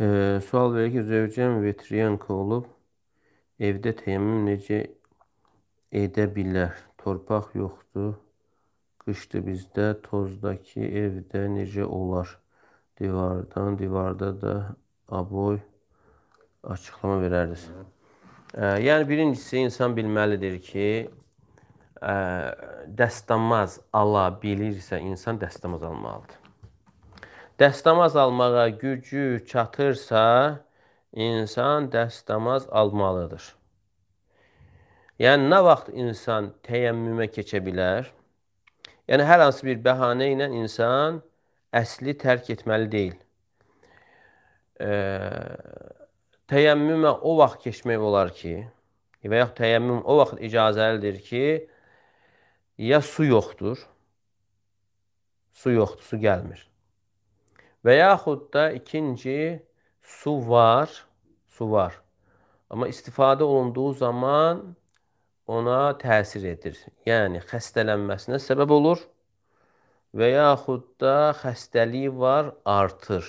E, sual verir ki, zövcəm veteriyanka olub, evdə təyəmmüm necə edə bilər? Torpaq yoxdur, qışdır bizdə, tozdakı evdə necə olar? Divardan, divarda da aboy açıqlama verərdiniz. E, yəni birincisi insan bilməlidir ki, ə, e, dəstəmaz ala bilirsə insan dəstəmaz almalıdır. Dəstəmaz almağa gücü çatırsa, insan dəstəmaz almalıdır. Yəni, nə vaxt insan təyəmmümə keçə bilər? Yəni, hər hansı bir bəhanə ilə insan əsli tərk etməli deyil. E, təyəmmümə o vaxt keçmək olar ki, və yaxud təyəmmüm o vaxt icazəlidir ki, ya su yoxdur, su yoxdur, su gəlmir. Və yaxud da ikinci su var, su var. Amma istifadə olunduğu zaman ona təsir edir. Yəni xəstələnməsinə səbəb olur və yaxud da xəstəliyi var, artır.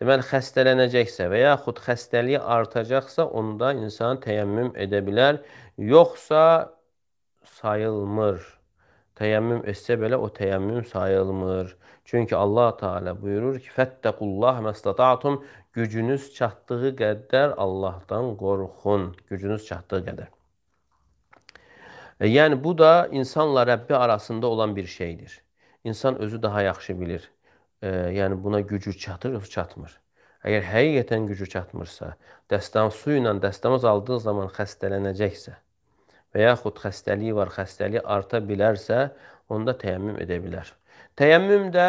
Deməli xəstələnəcəksə və yaxud xəstəliyi artacaqsa, onda insan təyəmmüm edə bilər, yoxsa sayılmır təyəmmüm etsə belə o təyəmmüm sayılmır. Çünki Allah Teala buyurur ki: "Fəttəqullah məstatatum" gücünüz çatdığı qədər Allahdan qorxun, gücünüz çatdığı qədər. E, yəni bu da insanla Rəbbi arasında olan bir şeydir. İnsan özü daha yaxşı bilir. E, yəni buna gücü çatır, çatmır. Əgər həqiqətən gücü çatmırsa, dəstan su ilə dəstəmaz aldığı zaman xəstələnəcəksə, və yaxud xəstəliyi var, xəstəliyi arta bilərsə, onda təyəmmüm edə bilər. Təyəmmüm də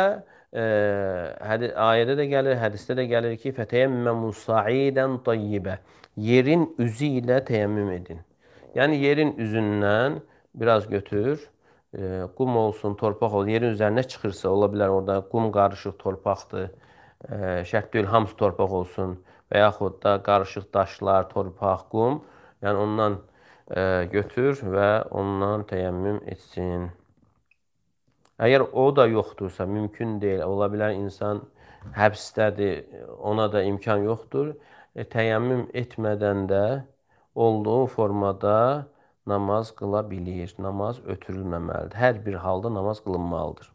e, ə, ayədə də gəlir, hədisdə də gəlir ki, fətəyəmmə musaidən tayyibə. Yerin üzü ilə təyəmmüm edin. Yəni yerin üzündən biraz götür, ə, e, qum olsun, torpaq olsun, yerin üzərinə çıxırsa, ola bilər orada qum qarışıq torpaqdır. Ə, e, şərt deyil, hamısı torpaq olsun və yaxud da qarışıq daşlar, torpaq, qum, yəni ondan ə, götür və ondan təyəmmüm etsin. Əgər o da yoxdursa, mümkün deyil. Ola bilər insan həbsdədir, ona da imkan yoxdur. E, təyəmmüm etmədən də olduğu formada namaz qıla bilir. Namaz ötürülməməlidir. Hər bir halda namaz qılınmalıdır.